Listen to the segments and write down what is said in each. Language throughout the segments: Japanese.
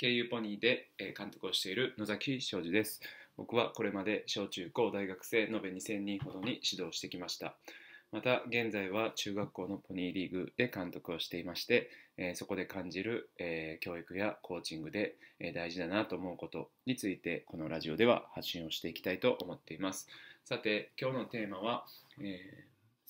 経由ポニーで監督をしている野崎庄司です。僕はこれまで小中高大学生延べ2000人ほどに指導してきました。また現在は中学校のポニーリーグで監督をしていまして、えそこで感じる、え教育やコーチングで、え大事だなと思うことについてこのラジオでは発信をしていきたいと思っていますさて今日のテーマは、えー、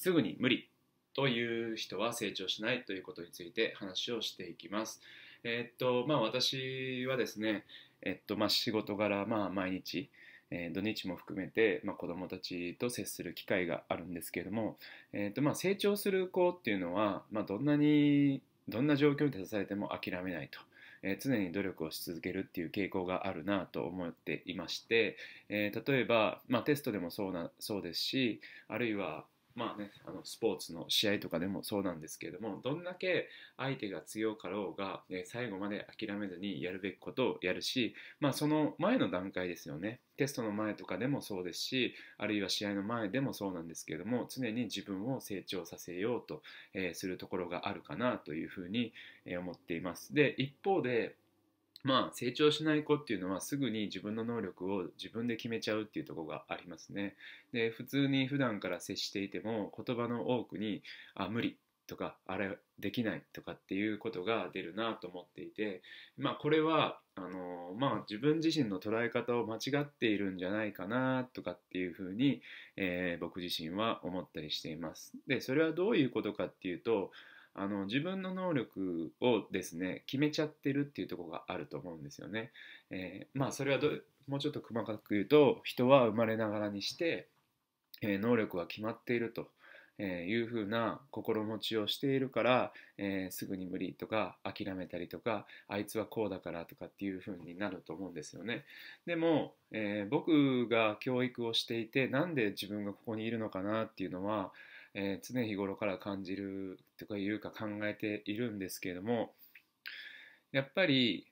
すぐに無理という人は成長しないということについて話をしていきます、えー、っと、まあ私はですね、えっと、まあ仕事柄、まあ毎日、えー、土日も含めて、まあ、子どもたちと接する機会があるんですけれども、えーとまあ、成長する子っていうのは、まあ、どんなにどんな状況に立たされても諦めないと、えー、常に努力をし続けるっていう傾向があるなと思っていまして、えー、例えば、まあ、テストでもそうなそうですしあるいはまあね、あのスポーツの試合とかでもそうなんですけれどもどんだけ相手が強かろうが、ね、最後まで諦めずにやるべきことをやるし、まあ、その前の段階ですよねテストの前とかでもそうですしあるいは試合の前でもそうなんですけれども常に自分を成長させようと、えするところがあるかなというふうに思っていますで一方でまあ、成長しない子っていうのはすぐに自分の能力を自分で決めちゃうっていうとこがありますね。で普通に普段から接していても言葉の多くに「あ無理」とか「あれできない」とかっていうことが出るなと思っていて、まあ、これはあのまあ、自分自身の捉え方を間違っているんじゃないかなとかっていうふうに、えー、僕自身は思ったりしています。でそれはどういうことかっていうとあの自分の能力をですね決めちゃってるっていうとこがあると思うんですよね。えー、まあそれはもうちょっと細かく言うと人は生まれながらにして、えー、能力は決まっていると。えいうふうな心持ちをしているから、えー、すぐに無理とか諦めたりとかあいつはこうだからとかっていうふうになると思うんですよね。でも、えー、僕が教育をしていてなんで自分がここにいるのかなっていうのはえー、常日頃から感じるとかいうか考えているんですけれどもやっぱり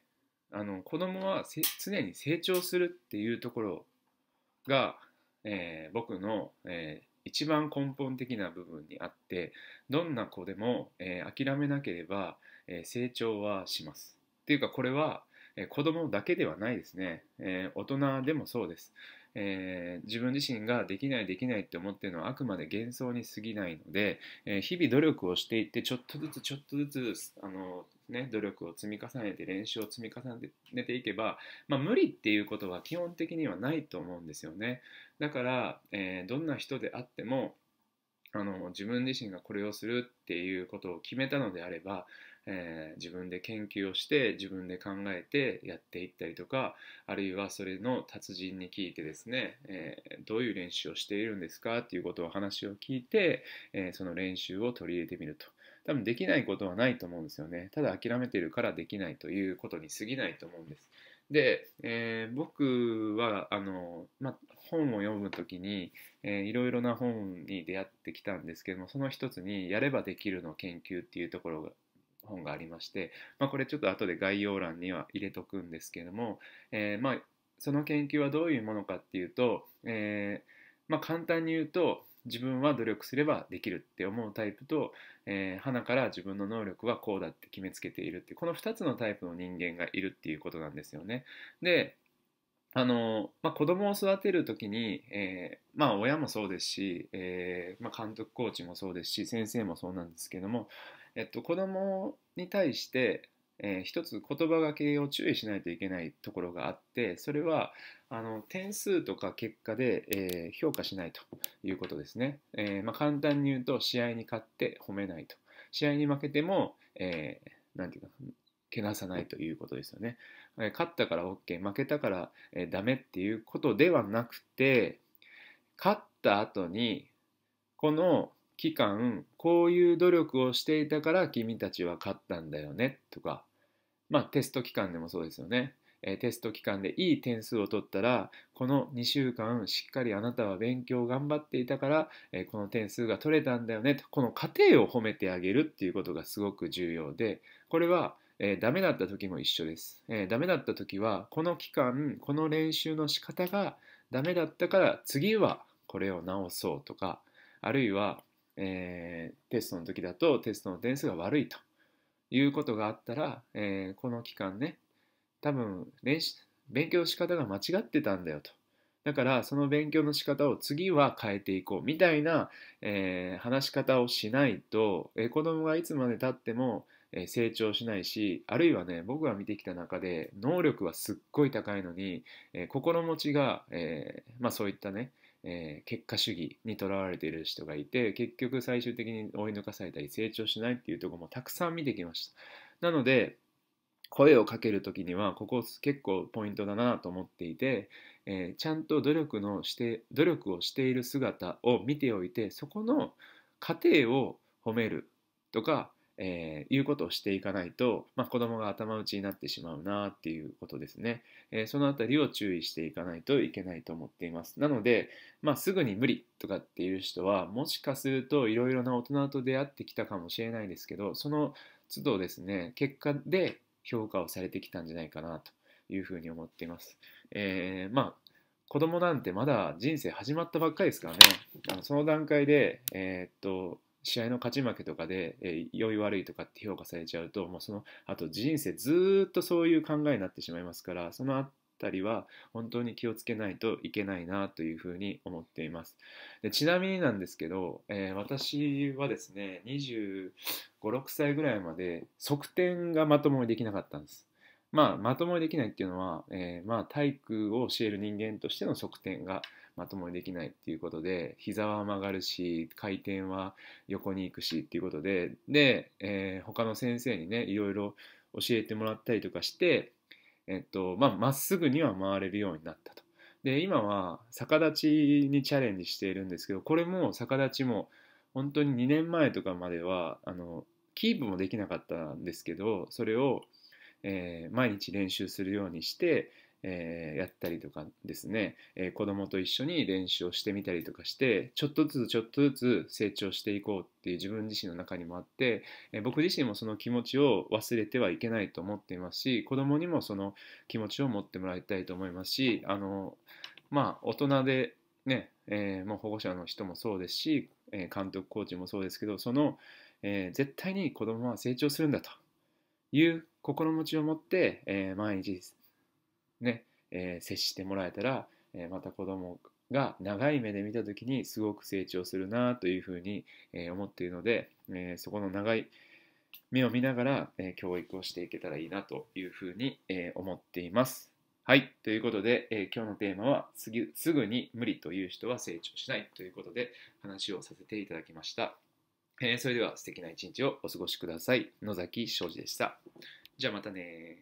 あの子供は常に成長するっていうところが、えー、僕の、えー、一番根本的な部分にあってどんな子でも、えー、諦めなければ、え成長はします。っていうかこれはえ子供だけではないですね、えー、大人でもそうです、えー、自分自身ができないできないって思ってるのはあくまで幻想に過ぎないので、え日々努力をしていってちょっとずつちょっとずつあのね、努力を積み重ねて練習を積み重ねていけば、まあ、無理っていうことは基本的にはないと思うんですよねだから、えどんな人であってもあの自分自身がこれをするっていうことを決めたのであればえー、自分で研究をして自分で考えてやっていったりとかあるいはそれの達人に聞いてですね、えー、どういう練習をしているんですかっていうことを話を聞いて、えー、その練習を取り入れてみると多分できないことはないと思うんですよねただ諦めてるからできないということに過ぎないと思うんですで、えー、僕はあの、ま本を読む時に、えいろいろな本に出会ってきたんですけどもその一つに「やればできるの研究」っていうところ本がありまして、まあ、これちょっと後で概要欄には入れとくんですけども、えー、まあその研究はどういうものかっていうと、えー、まあ、簡単に言うと自分は努力すればできるって思うタイプと、えー、花から自分の能力はこうだって決めつけているってこの2つのタイプの人間がいるっていうことなんですよね。であのまあ、子供を育てる時に、えー、まあ、親もそうですし、えー、まあ、監督コーチもそうですし先生もそうなんですけども、えっと、子供に対して、えー、一つ言葉がけを注意しないといけないところがあってそれはあの点数とか結果で、えー、評価しないということですね、えまあ、簡単に言うと試合に勝って褒めないと試合に負けても、えー、て言うかけなさないということですよね。勝ったから OK 負けたからダメっていうことではなくて勝った後にこの期間こういう努力をしていたから君たちは勝ったんだよねとかまあテスト期間でもそうですよね、テスト期間でいい点数を取ったらこの2週間しっかりあなたは勉強を頑張っていたから、この点数が取れたんだよねとこの過程を褒めてあげるっていうことがすごく重要でこれはえー、ダメだった時も一緒です、えー、ダメだった時はこの期間この練習の仕方がダメだったから次はこれを直そうとかあるいは、えー、テストの時だとテストの点数が悪いということがあったら、えー、この期間ね多分練習勉強の仕方が間違ってたんだよとだからその勉強の仕方を次は変えていこうみたいな、えー、話し方をしないと、子供がいつまでたっても成長しないしあるいはね僕が見てきた中で能力はすっごい高いのに、え心持ちが、えー、まあ、そういったね、えー、結果主義にとらわれている人がいて結局最終的に追い抜かされたり成長しないっていうとこもたくさん見てきました。なので声をかける時にはここ結構ポイントだなと思っていて、えー、ちゃんと努力のして努力をしている姿を見ておいてそこの過程を褒めるとかえー、いうことをしていかないと、まあ、子供が頭打ちになってしまうなっていうことですね、えー、そのあたりを注意していかないといけないと思っていますなので、まあ、すぐに無理とかっていう人はもしかするといろいろな大人と出会ってきたかもしれないですけどその都度ですね結果で評価をされてきたんじゃないかなというふうに思っています、えー、まあ子供なんてまだ人生始まったばっかりですからねあのその段階でえー、っと試合の勝ち負けとかで、えー、良い悪いとかって評価されちゃうと、もうその、あと人生ずっとそういう考えになってしまいますから、そのあたりは本当に気をつけないといけないなというふうに思っています。でちなみになんですけど、えー、私はですね、25、6歳ぐらいまで側転がまともにできなかったんです。まあ、まともにできないっていうのは、えー、まあ、体育を教える人間としての側転がまともにできないっていうことで膝は曲がるし回転は横に行くしっていうことでで、えー、他の先生にねいろいろ教えてもらったりとかして、えっとまあ、まっすぐには回れるようになったと。で今は逆立ちにチャレンジしているんですけどこれも逆立ちも本当に2年前とかまではあのキープもできなかったんですけどそれをえー、毎日練習するようにして、えー、やったりとかですね、えー、子供と一緒に練習をしてみたりとかしてちょっとずつちょっとずつ成長していこうっていう自分自身の中にもあって、えー、僕自身もその気持ちを忘れてはいけないと思っていますし子供にもその気持ちを持ってもらいたいと思いますしあのまあ大人でね、えもう保護者の人もそうですし、え監督コーチもそうですけどその、え絶対に子供は成長するんだという心持ちを持って、えー、毎日ね、えー、接してもらえたら、えー、また子供が長い目で見た時にすごく成長するなというふうに、えー、思っているので、えー、そこの長い目を見ながら、えー、教育をしていけたらいいなというふうに、えー、思っています。はい。ということで、えー、今日のテーマはすぐ、すぐに無理という人は成長しないということで話をさせていただきました。えー、それでは素敵な一日をお過ごしください。野崎庄司でした。じゃあまたね